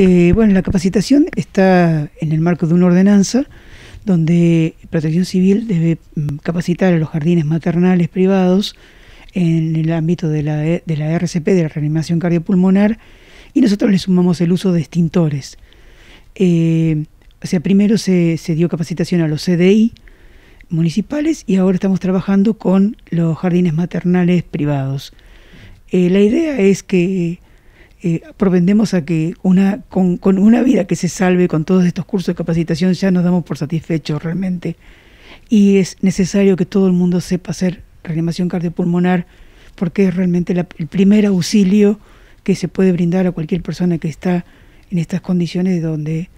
Eh, bueno, la capacitación está en el marco de una ordenanza donde Protección Civil debe mm, capacitar a los jardines maternales privados en el ámbito de la, e, RCP, de la reanimación cardiopulmonar, y nosotros le sumamos el uso de extintores. Eh, o sea, primero se, dio capacitación a los CDI municipales y ahora estamos trabajando con los jardines maternales privados. Eh, la idea es que eh, propendemos a que una, con, una vida que se salve con todos estos cursos de capacitación ya nos damos por satisfechos realmente. Y es necesario que todo el mundo sepa hacer reanimación cardiopulmonar porque es realmente el primer auxilio que se puede brindar a cualquier persona que está en estas condiciones donde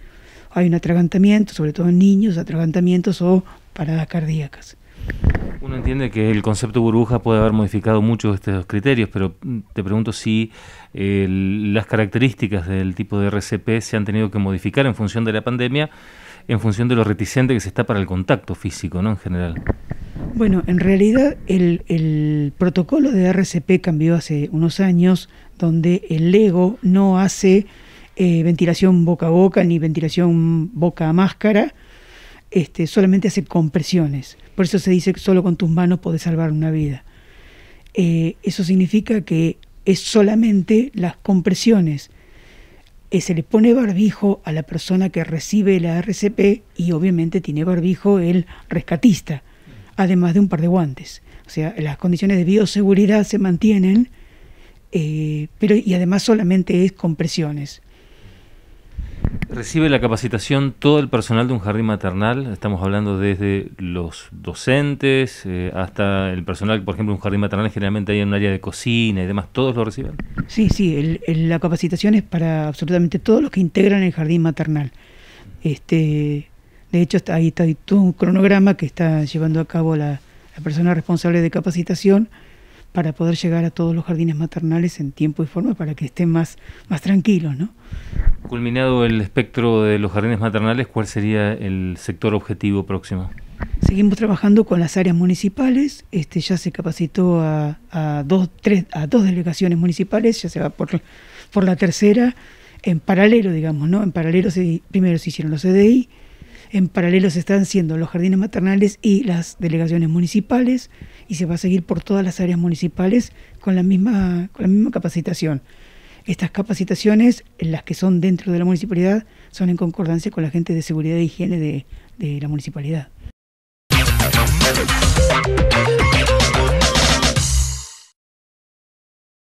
hay un atragantamiento, sobre todo en niños, atragantamientos o paradas cardíacas. Uno entiende que el concepto burbuja puede haber modificado muchos de estos criterios, pero te pregunto si eh, las características del tipo de RCP se han tenido que modificar en función de la pandemia, en función de lo reticente que se está para el contacto físico, ¿no? En general. Bueno, en realidad el, protocolo de RCP cambió hace unos años, donde el Lego no hace eh, ventilación boca a boca ni ventilación boca a máscara, este, solamente hace compresiones. Por eso se dice que solo con tus manos podés salvar una vida. Eh, eso significa que es solamente las compresiones. Eh, se le pone barbijo a la persona que recibe la RCP y obviamente tiene barbijo el rescatista, además de un par de guantes. O sea, las condiciones de bioseguridad se mantienen, eh, pero y además solamente es compresiones. Recibe la capacitación todo el personal de un jardín maternal, estamos hablando desde los docentes eh, hasta el personal, por ejemplo, un jardín maternal generalmente hay un área de cocina y demás, ¿todos lo reciben? Sí, sí, la capacitación es para absolutamente todos los que integran el jardín maternal. Este, de hecho, ahí está todo un cronograma que está llevando a cabo la persona responsable de capacitación para poder llegar a todos los jardines maternales en tiempo y forma para que estén más, más tranquilos. ¿no? Culminado el espectro de los jardines maternales, ¿cuál sería el sector objetivo próximo? Seguimos trabajando con las áreas municipales, este, ya se capacitó a, dos, tres, a dos delegaciones municipales, ya se va por, por la tercera, en paralelo, digamos, ¿no? En paralelo se, primero se hicieron los CDI, en paralelo se están haciendo los jardines maternales y las delegaciones municipales, y se va a seguir por todas las áreas municipales con la misma, con la misma capacitación. Estas capacitaciones, las que son dentro de la municipalidad, son en concordancia con la gente de seguridad e higiene de la municipalidad.